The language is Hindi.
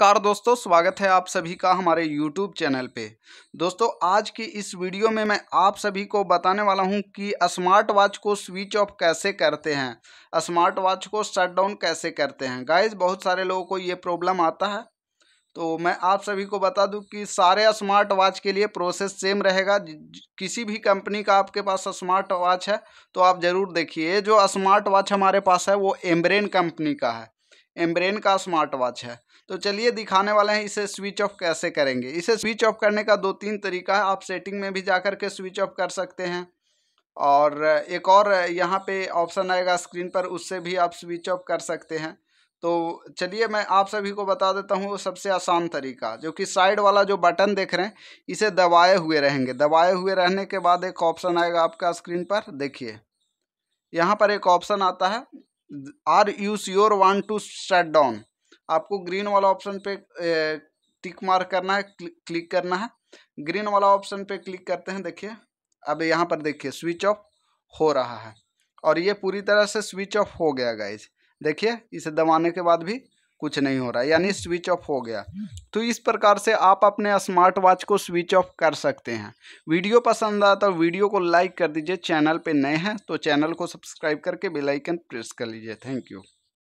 नमस्कार दोस्तों स्वागत है आप सभी का हमारे YouTube चैनल पे दोस्तों आज की इस वीडियो में मैं आप सभी को बताने वाला हूं कि स्मार्ट वॉच को स्विच ऑफ कैसे करते हैं स्मार्ट वॉच को शट डाउन कैसे करते हैं गाइस बहुत सारे लोगों को ये प्रॉब्लम आता है तो मैं आप सभी को बता दूं कि सारे स्मार्ट वॉच के लिए प्रोसेस सेम रहेगा किसी भी कंपनी का आपके पास स्मार्ट वॉच है तो आप ज़रूर देखिए जो स्मार्ट वॉच हमारे पास है वो एम्ब्रेन कंपनी का है एम्ब्रेन का स्मार्ट वॉच है तो चलिए दिखाने वाले हैं इसे स्विच ऑफ कैसे करेंगे इसे स्विच ऑफ करने का दो तीन तरीका है आप सेटिंग में भी जा कर के स्विच ऑफ कर सकते हैं और एक और यहाँ पे ऑप्शन आएगा स्क्रीन पर उससे भी आप स्विच ऑफ कर सकते हैं तो चलिए मैं आप सभी को बता देता हूँ वो सबसे आसान तरीका जो कि साइड वाला जो बटन देख रहे हैं इसे दबाए हुए रहेंगे दबाए हुए रहने के बाद एक ऑप्शन आएगा आपका स्क्रीन पर देखिए यहाँ पर एक ऑप्शन आता है are you sure want to shut down आपको ग्रीन वाला ऑप्शन पे टिक मार्क करना है क्लिक करना है ग्रीन वाला ऑप्शन पे क्लिक करते हैं देखिए अब यहाँ पर देखिए स्विच ऑफ हो रहा है और ये पूरी तरह से स्विच ऑफ हो गया गाइज देखिए इसे दबाने के बाद भी कुछ नहीं हो रहा यानी स्विच ऑफ हो गया तो इस प्रकार से आप अपने स्मार्ट वॉच को स्विच ऑफ कर सकते हैं वीडियो पसंद आया तो वीडियो को लाइक कर दीजिए चैनल पे नए हैं तो चैनल को सब्सक्राइब करके बेल आइकन प्रेस कर लीजिए थैंक यू